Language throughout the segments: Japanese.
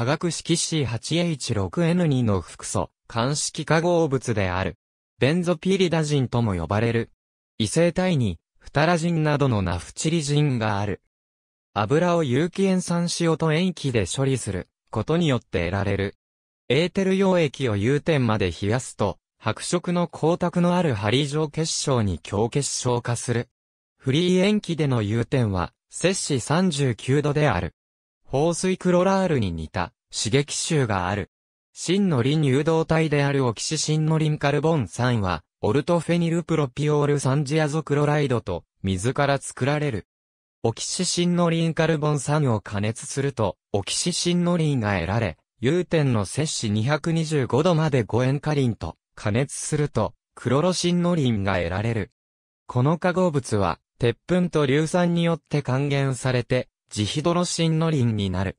化学式 C8H6N2 の複素、乾式化合物である。ベンゾピリダジンとも呼ばれる。異性体に、フタラジンなどのナフチリジンがある。油を有機塩酸塩と塩基で処理することによって得られる。エーテル溶液を融点まで冷やすと、白色の光沢のある針状結晶に強結晶化する。フリー塩基での融点は、摂氏39度である。放水クロラールに似た刺激臭がある。真のリン誘導体であるオキシシンのリンカルボン酸は、オルトフェニルプロピオール酸ジアゾクロライドと水から作られる。オキシシンのリンカルボン酸を加熱すると、オキシシンのリンが得られ、有点の摂氏225度まで5塩化リンと加熱すると、クロロシンのリンが得られる。この化合物は、鉄粉と硫酸によって還元されて、ジヒドロシンノリンになる。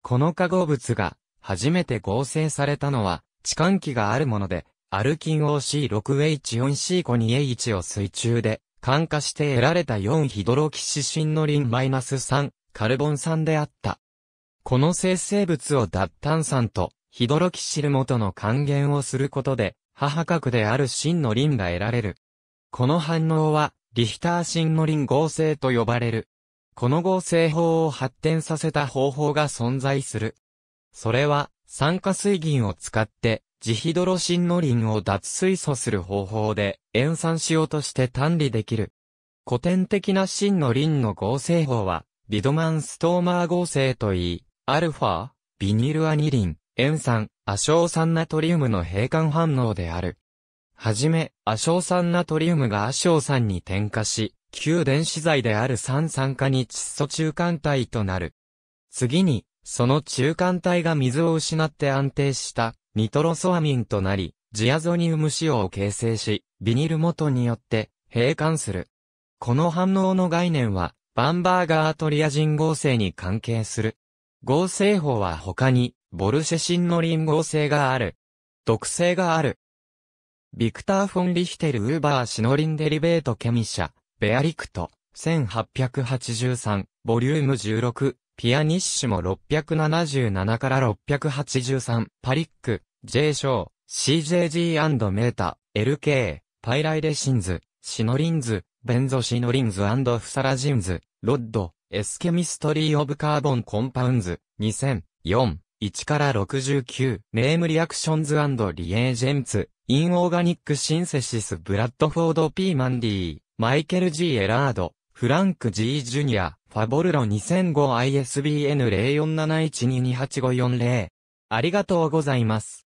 この化合物が初めて合成されたのは、置換器があるもので、アルキン OC6H4C52H を水中で酸化して得られた4ヒドロキシシンノリンマイナス -3 カルボン酸であった。この生成物を脱炭酸とヒドロキシル元の還元をすることで、母核であるシンノリンが得られる。この反応は、リヒターシンノリン合成と呼ばれる。この合成法を発展させた方法が存在する。それは、酸化水銀を使って、ジヒドロシンノリンを脱水素する方法で、塩酸塩として単理できる。古典的なシンノリンの合成法は、ビドマンストーマー合成といい、アルファ、ビニルアニリン、塩酸、亜硝酸ナトリウムの閉環反応である。はじめ、亜硝酸ナトリウムが亜硝酸に転化し、旧電子剤である酸酸化に窒素中間体となる。次に、その中間体が水を失って安定したニトロソアミンとなり、ジアゾニウム塩を形成し、ビニル元によって閉管する。この反応の概念は、バンバーガートリア人合成に関係する。合成法は他に、ボルシェシンのン合成がある。毒性がある。ビクター・フォン・リヒテル・ウーバー・シノリン・デリベート・ケミシャ、ベアリクト、1883、ボリューム16、ピアニッシュも677から683、パリック、J ショー、CJG& メータ、LK、パイライレシンズ、シノリンズ、ベンゾシノリンズフサラジンズ、ロッド、エスケミストリー・オブ・カーボン・コンパウンズ、2004、1から69、ネームリアクションズリエージェンツ、インオーガニックシンセシス・ブラッドフォード・ピーマンディー。マイケル・ G・ エラード、フランク・ G・ ジュニア、ファボルロ 2005ISBN 0471228540。ありがとうございます。